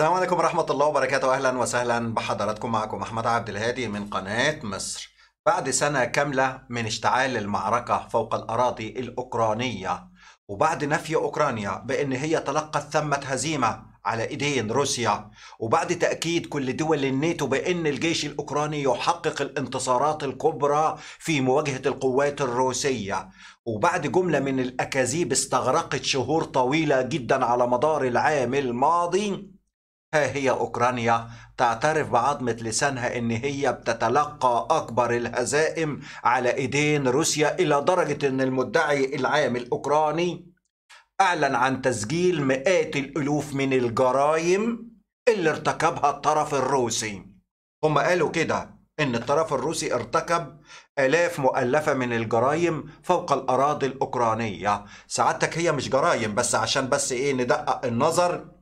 السلام عليكم ورحمة الله وبركاته أهلا وسهلا بحضراتكم معكم أحمد عبد الهادي من قناة مصر بعد سنة كاملة من اشتعال المعركة فوق الأراضي الأوكرانية وبعد نفي أوكرانيا بأن هي تلقت ثمة هزيمة على ايدين روسيا وبعد تاكيد كل دول الناتو بان الجيش الاوكراني يحقق الانتصارات الكبرى في مواجهه القوات الروسيه وبعد جمله من الاكاذيب استغرقت شهور طويله جدا على مدار العام الماضي ها هي أوكرانيا تعترف بعظمة لسانها إن هي بتتلقى أكبر الهزائم على إيدين روسيا إلى درجة إن المدعي العام الأوكراني أعلن عن تسجيل مئات الألوف من الجرائم اللي ارتكبها الطرف الروسي هم قالوا كده إن الطرف الروسي ارتكب آلاف مؤلفة من الجرائم فوق الأراضي الأوكرانية سعادتك هي مش جرائم بس عشان بس إيه ندقق النظر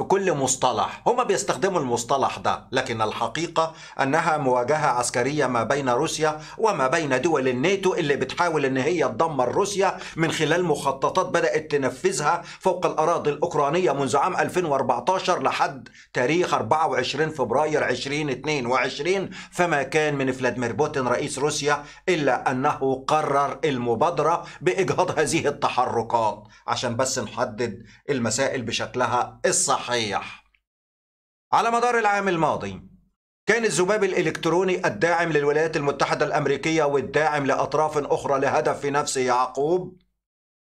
بكل مصطلح هم بيستخدموا المصطلح ده لكن الحقيقة أنها مواجهة عسكرية ما بين روسيا وما بين دول الناتو اللي بتحاول أن هي تدمر روسيا من خلال مخططات بدأت تنفذها فوق الأراضي الأوكرانية منذ عام 2014 لحد تاريخ 24 فبراير 2022 فما كان من فلاديمير بوتين رئيس روسيا إلا أنه قرر المبادرة بإجهاض هذه التحركات عشان بس نحدد المسائل بشكلها الصح صحيح على مدار العام الماضي كان الذباب الإلكتروني الداعم للولايات المتحدة الأمريكية والداعم لأطراف أخرى لهدف في نفسه يعقوب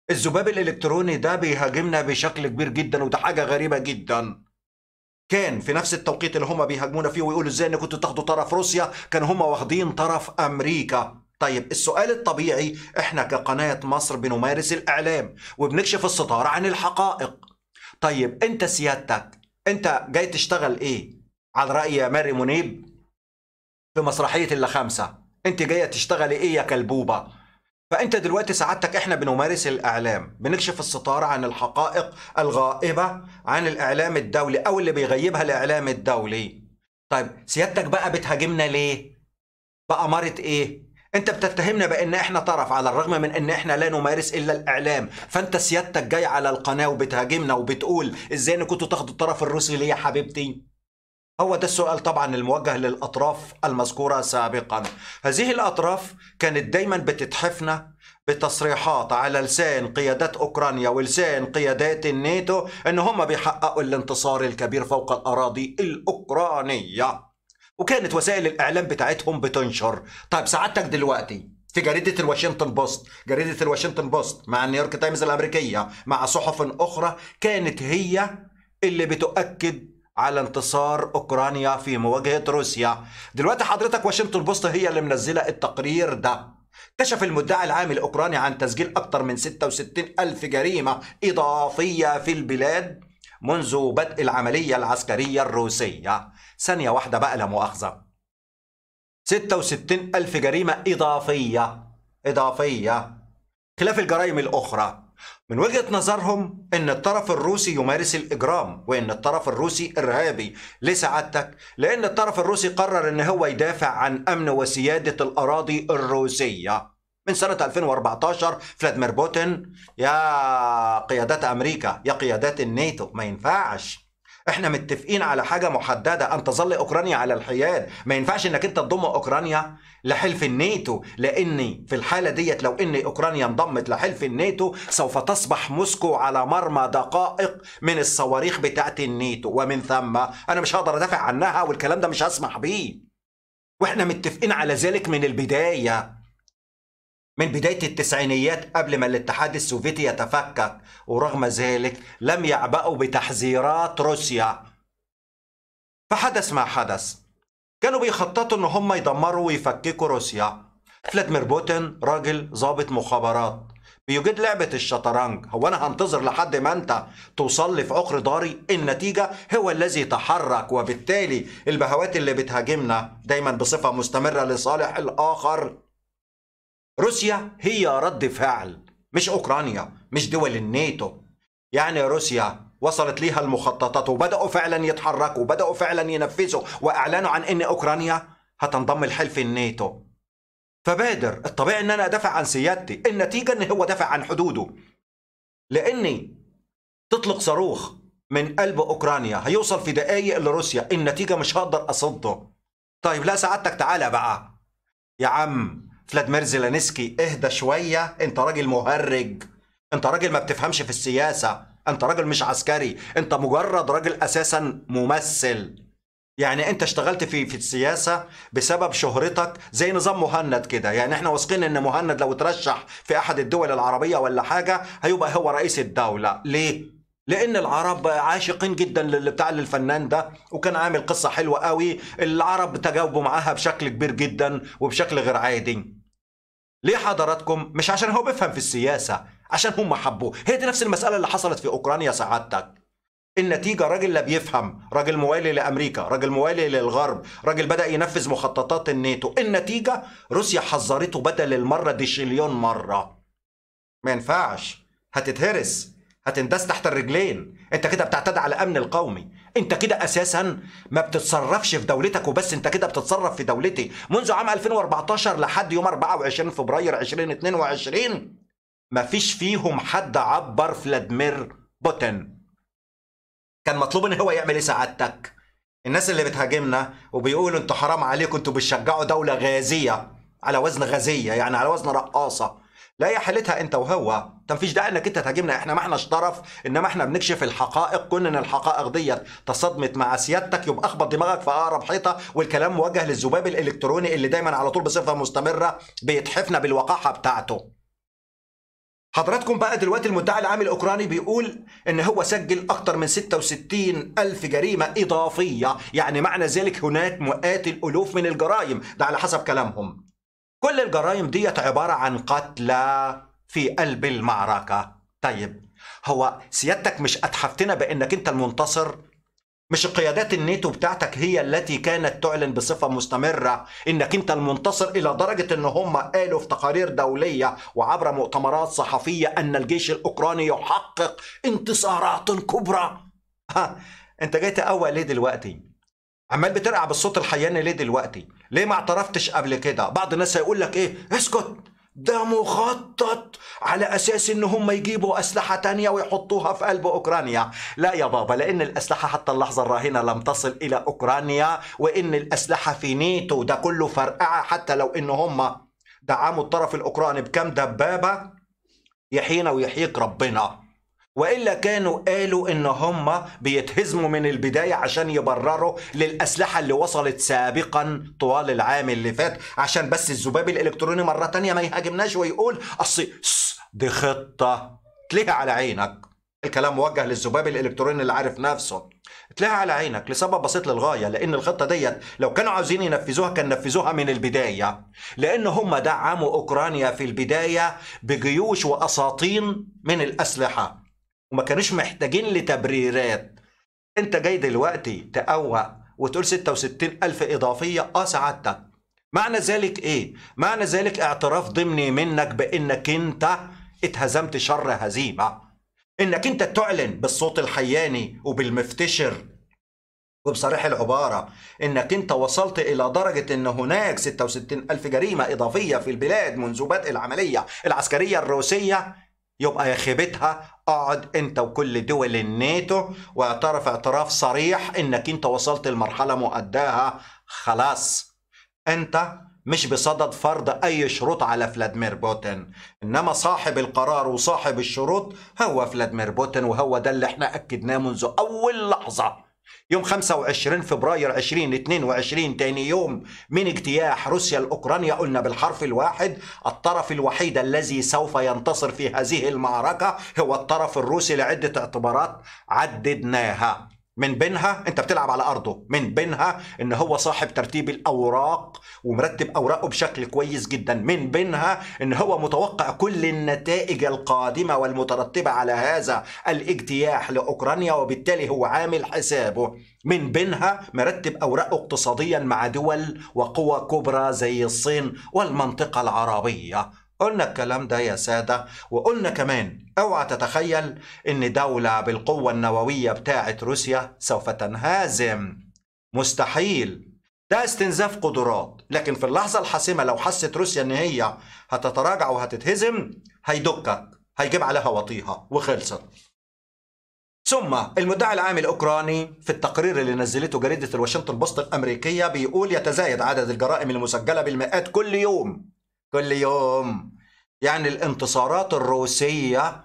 الذباب الإلكتروني ده بيهاجمنا بشكل كبير جدا وده حاجة غريبة جدا كان في نفس التوقيت اللي هما بيهاجمونا فيه ويقولوا ازاي ان كنتوا تاخدوا طرف روسيا كان هما واخدين طرف امريكا طيب السؤال الطبيعي احنا كقناة مصر بنمارس الاعلام وبنكشف الستارة عن الحقائق طيب انت سيادتك انت جاي تشتغل ايه على راي ماري منيب في مسرحيه الا خمسه انت جايه تشتغلي ايه يا كلبوبه فانت دلوقتي سعادتك احنا بنمارس الاعلام بنكشف الستار عن الحقائق الغائبه عن الاعلام الدولي او اللي بيغيبها الاعلام الدولي طيب سيادتك بقى بتهاجمنا ليه بأمارة ايه انت بتتهمنا بان احنا طرف على الرغم من ان احنا لا نمارس الا الاعلام فانت سيادتك جاي على القناه وبتهاجمنا وبتقول ازاي ان كنتوا تاخدوا الطرف الروسي ليه يا حبيبتي هو ده السؤال طبعا الموجه للاطراف المذكوره سابقا هذه الاطراف كانت دايما بتتحفنا بتصريحات على لسان قيادات اوكرانيا ولسان قيادات الناتو ان هم بيحققوا الانتصار الكبير فوق الاراضي الاوكرانيه وكانت وسائل الاعلام بتاعتهم بتنشر طيب سعادتك دلوقتي في جريده الواشنطن بوست جريده الواشنطن بوست مع نيويورك تايمز الامريكيه مع صحف اخرى كانت هي اللي بتؤكد على انتصار اوكرانيا في مواجهه روسيا دلوقتي حضرتك واشنطن بوست هي اللي منزله التقرير ده كشف المدعي العام الأوكراني عن تسجيل أكثر من 66 ألف جريمة إضافية في البلاد منذ بدء العملية العسكرية الروسية ثانية واحدة بقى لا مؤاخذة 66 ألف جريمة إضافية إضافية خلاف الجرائم الأخرى من وجهة نظرهم أن الطرف الروسي يمارس الإجرام وأن الطرف الروسي إرهابي لسعادتك لأن الطرف الروسي قرر أن هو يدافع عن أمن وسيادة الأراضي الروسية من سنة 2014 فلاديمير بوتين يا قيادات أمريكا يا قيادات الناتو ما ينفعش احنا متفقين على حاجه محدده ان تظل اوكرانيا على الحياد ما ينفعش انك انت تضم اوكرانيا لحلف الناتو لان في الحاله ديت لو ان اوكرانيا انضمت لحلف الناتو سوف تصبح موسكو على مرمى دقائق من الصواريخ بتاعه الناتو ومن ثم انا مش هقدر ادافع عنها والكلام ده مش هسمح بيه واحنا متفقين على ذلك من البدايه من بداية التسعينيات قبل ما الاتحاد السوفيتي يتفكك ورغم ذلك لم يعبأوا بتحذيرات روسيا فحدث ما حدث كانوا بيخططوا ان هم يدمروا ويفككوا روسيا فلاديمير بوتين راجل ظابط مخابرات بيوجد لعبة الشطرنج هو أنا هنتظر لحد ما أنت توصل لي في عقر داري النتيجة هو الذي تحرك وبالتالي البهوات اللي بتهاجمنا دايما بصفة مستمرة لصالح الآخر روسيا هي رد فعل مش أوكرانيا مش دول الناتو يعني روسيا وصلت ليها المخططات وبدأوا فعلا يتحركوا وبدأوا فعلا ينفذوا وأعلنوا عن أن أوكرانيا هتنضم لحلف الناتو فبادر الطبيعي أن أنا أدافع عن سيادتي النتيجة أن هو دافع عن حدوده لأني تطلق صاروخ من قلب أوكرانيا هيوصل في دقايق لروسيا النتيجة مش هقدر أصده طيب لا سعادتك تعالى بقى يا عم فلاديمير زيلانسكي اهدى شويه انت راجل مهرج انت راجل ما بتفهمش في السياسه انت راجل مش عسكري انت مجرد راجل اساسا ممثل يعني انت اشتغلت في في السياسه بسبب شهرتك زي نظام مهند كده يعني احنا واثقين ان مهند لو ترشح في احد الدول العربيه ولا حاجه هيبقى هو رئيس الدوله ليه لان العرب عاشقين جدا بتاع الفنان ده وكان عامل قصه حلوه قوي العرب تجاوبوا معاها بشكل كبير جدا وبشكل غير عادي ليه حضراتكم مش عشان هو بيفهم في السياسة عشان هم حبوه هي دي نفس المسألة اللي حصلت في أوكرانيا سعادتك النتيجة راجل لا بيفهم راجل موالي لأمريكا راجل موالي للغرب راجل بدأ ينفذ مخططات الناتو النتيجة روسيا حذرته بدل المرة دي شليون مرة ما ينفعش هتتهرس هتندس تحت الرجلين انت كده بتعتدي على الامن القومي انت كده اساسا ما بتتصرفش في دولتك وبس انت كده بتتصرف في دولتي منذ عام 2014 لحد يوم 24 فبراير 2022 ما فيش فيهم حد عبر فلاديمير بوتين كان مطلوب ان هو يعمل ايه سعادتك الناس اللي بتهاجمنا وبيقولوا انتوا حرام عليكم انتوا بتشجعوا دوله غازيه على وزن غازيه يعني على وزن رقاصه لا يا حالتها انت وهو مفيش داعي انك انت تهاجمنا احنا ما احناش طرف انما احنا بنكشف الحقائق كون ان الحقائق ديت تصادمت مع سيادتك يبقى اخبط دماغك في اقرب حيطه والكلام موجه للذباب الالكتروني اللي دايما على طول بصفه مستمره بيتحفنا بالوقاحه بتاعته حضراتكم بقى دلوقتي المدعي العام الاوكراني بيقول ان هو سجل اكتر من 66 الف جريمه اضافيه يعني معنى ذلك هناك مئات الالوف من الجرائم ده على حسب كلامهم كل الجرائم ديت عبارة عن قتلى في قلب المعركة طيب هو سيادتك مش أتحفتنا بأنك أنت المنتصر مش قيادات الناتو بتاعتك هي التي كانت تعلن بصفة مستمرة انك انت المنتصر الى درجة ان هم قالوا في تقارير دولية وعبر مؤتمرات صحفية ان الجيش الاوكراني يحقق انتصارات كبرى ها انت جاي تقوى ليه دلوقتي عمال بترقع بالصوت الحياني ليه دلوقتي ليه ما اعترفتش قبل كده بعض الناس هيقول لك ايه اسكت ده مخطط على اساس ان هم يجيبوا اسلحه تانية ويحطوها في قلب اوكرانيا لا يا بابا لان الاسلحه حتى اللحظه الراهنه لم تصل الى اوكرانيا وان الاسلحه في نيتو ده كله فرقعه حتى لو ان هم دعموا الطرف الاوكراني بكام دبابه يحيينا ويحييك ربنا والا كانوا قالوا ان هم بيتهزموا من البدايه عشان يبرروا للاسلحه اللي وصلت سابقا طوال العام اللي فات عشان بس الذباب الالكتروني مره تانية ما يهاجمناش ويقول اصل دي خطه تليها على عينك الكلام موجه للذباب الالكتروني اللي عارف نفسه تلاقيها على عينك لسبب بسيط للغايه لان الخطه ديت لو كانوا عاوزين ينفذوها كان نفذوها من البدايه لان هم دعموا اوكرانيا في البدايه بجيوش واساطين من الاسلحه وما كانوش محتاجين لتبريرات انت جاي دلوقتي تقوق وتقول 66 ألف إضافية اه سعادتك معنى ذلك ايه معنى ذلك اعتراف ضمني منك بانك انت اتهزمت شر هزيمة انك انت تعلن بالصوت الحياني وبالمفتشر وبصريح العبارة انك انت وصلت الى درجة ان هناك 66 ألف جريمة اضافية في البلاد منذ بدء العملية العسكرية الروسية يبقى يا خيبتها اقعد انت وكل دول الناتو واعترف اعتراف صريح انك انت وصلت لمرحله مؤداها خلاص انت مش بصدد فرض اي شروط على فلاديمير بوتين انما صاحب القرار وصاحب الشروط هو فلاديمير بوتين وهو ده اللي احنا اكدناه منذ اول لحظه يوم 25 فبراير 2022 تاني يوم من اجتياح روسيا الأوكرانيا قلنا بالحرف الواحد الطرف الوحيد الذي سوف ينتصر في هذه المعركة هو الطرف الروسي لعدة اعتبارات عددناها من بينها انت بتلعب على ارضه من بينها ان هو صاحب ترتيب الاوراق ومرتب اوراقه بشكل كويس جدا من بينها ان هو متوقع كل النتائج القادمه والمترتبه على هذا الاجتياح لاوكرانيا وبالتالي هو عامل حسابه من بينها مرتب اوراقه اقتصاديا مع دول وقوى كبرى زي الصين والمنطقه العربيه قلنا الكلام ده يا سادة وقلنا كمان اوعى تتخيل ان دولة بالقوة النووية بتاعة روسيا سوف تنهزم مستحيل ده استنزاف قدرات لكن في اللحظة الحاسمة لو حست روسيا ان هي هتتراجع وهتتهزم هيدكك هيجيب عليها وطيها وخلصت ثم المدعي العام الاوكراني في التقرير اللي نزلته جريده الواشنطن بوست الامريكيه بيقول يتزايد عدد الجرائم المسجله بالمئات كل يوم كل يوم يعني الانتصارات الروسية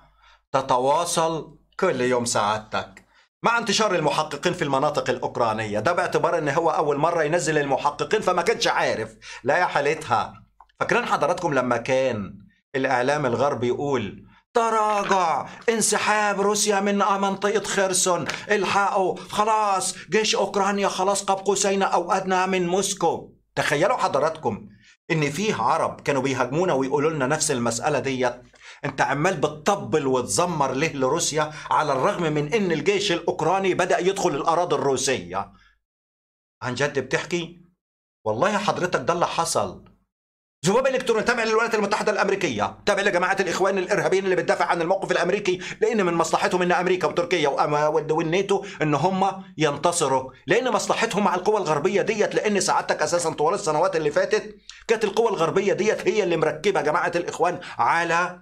تتواصل كل يوم سعادتك مع انتشار المحققين في المناطق الأوكرانية ده باعتبار ان هو أول مرة ينزل المحققين فما كانش عارف لا يا حالتها فاكرين حضراتكم لما كان الإعلام الغربي يقول تراجع انسحاب روسيا من منطقة خرسون الحقوا خلاص جيش أوكرانيا خلاص قاب قوسين أو أدنى من موسكو تخيلوا حضراتكم ان فيه عرب كانوا بيهاجمونا ويقولوا لنا نفس المساله ديت انت عمال بتطبل وتزمر ليه لروسيا على الرغم من ان الجيش الاوكراني بدا يدخل الاراضي الروسيه عن جد بتحكي والله حضرتك ده اللي حصل ذباب الكتروني تابع للولايات المتحده الامريكيه تابع لجماعه الاخوان الارهابيين اللي بتدافع عن الموقف الامريكي لان من مصلحتهم ان امريكا وتركيا والناتو ان هم ينتصروا لان مصلحتهم مع القوى الغربيه ديت لان سعادتك اساسا طوال السنوات اللي فاتت كانت القوى الغربيه ديت هي اللي مركبه جماعه الاخوان على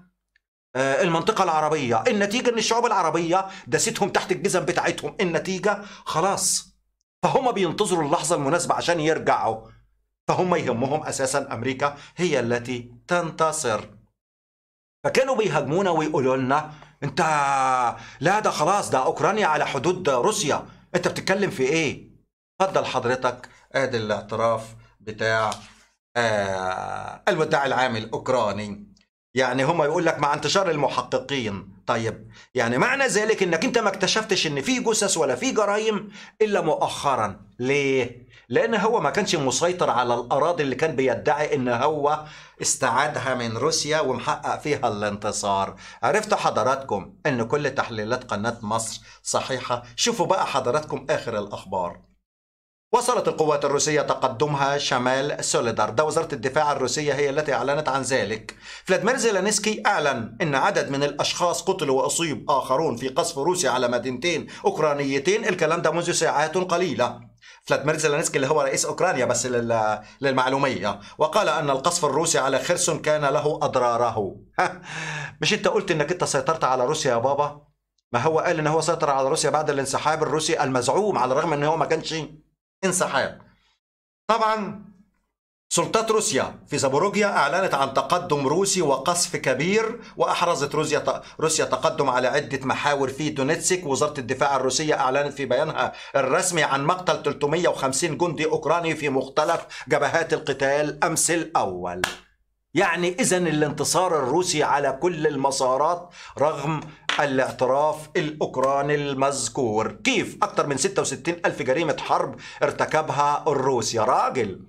آه، المنطقة العربية النتيجة ان الشعوب العربية داستهم تحت الجزم بتاعتهم النتيجة خلاص فهم بينتظروا اللحظة المناسبة عشان يرجعوا فهم يهمهم اساسا امريكا هي التي تنتصر فكانوا بيهاجمونا ويقولوا لنا انت لا ده خلاص ده اوكرانيا على حدود روسيا انت بتتكلم في ايه اتفضل حضرتك ادي الاعتراف بتاع آه الوداع العام الاوكراني يعني هم يقول لك مع انتشار المحققين طيب يعني معنى ذلك انك انت ما اكتشفتش ان في جثث ولا في جرائم الا مؤخرا ليه لان هو ما كانش مسيطر على الاراضي اللي كان بيدعي ان هو استعادها من روسيا ومحقق فيها الانتصار عرفتوا حضراتكم ان كل تحليلات قناه مصر صحيحه شوفوا بقى حضراتكم اخر الاخبار وصلت القوات الروسية تقدمها شمال ده وزارة الدفاع الروسية هي التي أعلنت عن ذلك فلاديمير زيلانسكي أعلن أن عدد من الأشخاص قتلوا وأصيب آخرون في قصف روسي على مدينتين أوكرانيتين الكلام ده منذ ساعات قليلة فلاديمير زيلانسكي اللي هو رئيس اوكرانيا بس للمعلوميه وقال ان القصف الروسي على خرسون كان له اضراره مش انت قلت انك انت سيطرت على روسيا يا بابا ما هو قال ان هو سيطر على روسيا بعد الانسحاب الروسي المزعوم على الرغم ان هو ما كانش انسحاب طبعا سلطات روسيا في زابوروجيا أعلنت عن تقدم روسي وقصف كبير وأحرزت روسيا روسيا تقدم على عدة محاور في دونيتسك وزارة الدفاع الروسية أعلنت في بيانها الرسمي عن مقتل 350 جندي أوكراني في مختلف جبهات القتال أمس الأول يعني إذا الانتصار الروسي على كل المسارات رغم الاعتراف الأوكراني المذكور كيف أكثر من 66 ألف جريمة حرب ارتكبها الروس يا راجل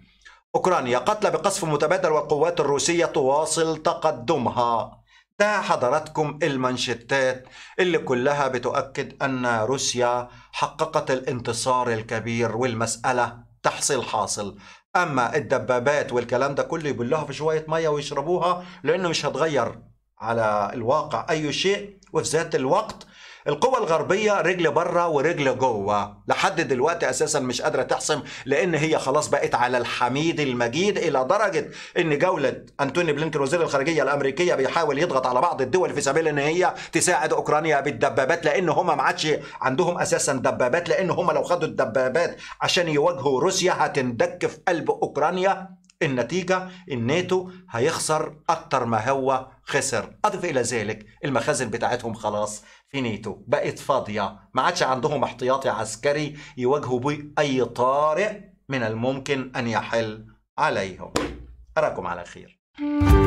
أوكرانيا قتلى بقصف متبادل والقوات الروسية تواصل تقدمها ده حضراتكم المنشتات اللي كلها بتؤكد أن روسيا حققت الانتصار الكبير والمسألة تحصيل حاصل اما الدبابات والكلام ده كله يبلوها في شويه ميه ويشربوها لانه مش هتغير على الواقع اي شيء وفي ذات الوقت القوة الغربيه رجل بره ورجل جوه لحد دلوقتي اساسا مش قادره تحسم لان هي خلاص بقت على الحميد المجيد الى درجه ان جوله انتوني بلينكن وزير الخارجيه الامريكيه بيحاول يضغط على بعض الدول في سبيل ان هي تساعد اوكرانيا بالدبابات لان هم ما عادش عندهم اساسا دبابات لان هم لو خدوا الدبابات عشان يواجهوا روسيا هتندك في قلب اوكرانيا النتيجة الناتو هيخسر أكتر ما هو خسر أضف إلى ذلك المخازن بتاعتهم خلاص في ناتو بقت فاضية ما عادش عندهم احتياطي عسكري يواجهوا بيه أي طارئ من الممكن أن يحل عليهم أراكم على خير